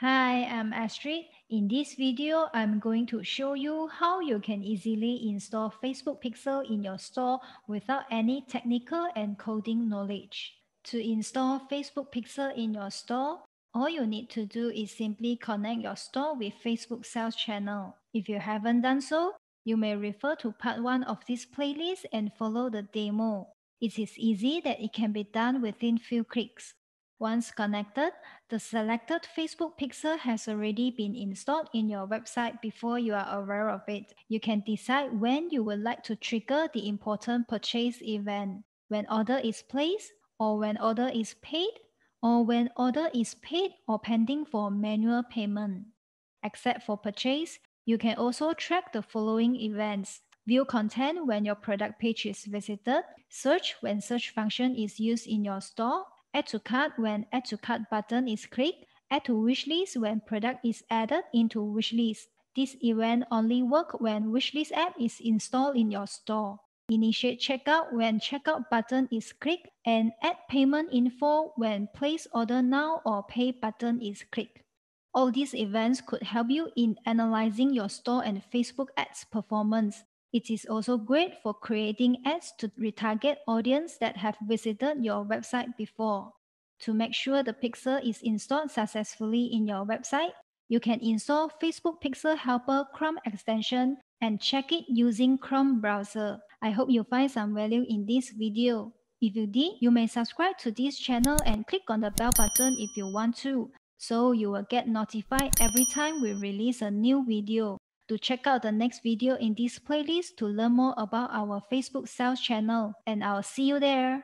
Hi, I'm Astrid. In this video, I'm going to show you how you can easily install Facebook Pixel in your store without any technical and coding knowledge. To install Facebook Pixel in your store, all you need to do is simply connect your store with Facebook sales channel. If you haven't done so, you may refer to part 1 of this playlist and follow the demo. It is easy that it can be done within few clicks. Once connected, the selected Facebook pixel has already been installed in your website before you are aware of it. You can decide when you would like to trigger the important purchase event, when order is placed, or when order is paid, or when order is paid or pending for manual payment. Except for purchase, you can also track the following events. View content when your product page is visited, search when search function is used in your store, Add to cart when add to cart button is clicked, add to wishlist when product is added into wishlist. This event only work when wishlist app is installed in your store. Initiate checkout when checkout button is clicked and add payment info when place order now or pay button is clicked. All these events could help you in analyzing your store and Facebook ads performance. It is also great for creating ads to retarget audience that have visited your website before. To make sure the pixel is installed successfully in your website, you can install Facebook Pixel Helper Chrome extension and check it using Chrome browser. I hope you find some value in this video. If you did, you may subscribe to this channel and click on the bell button if you want to, so you will get notified every time we release a new video to check out the next video in this playlist to learn more about our Facebook sales channel. And I'll see you there.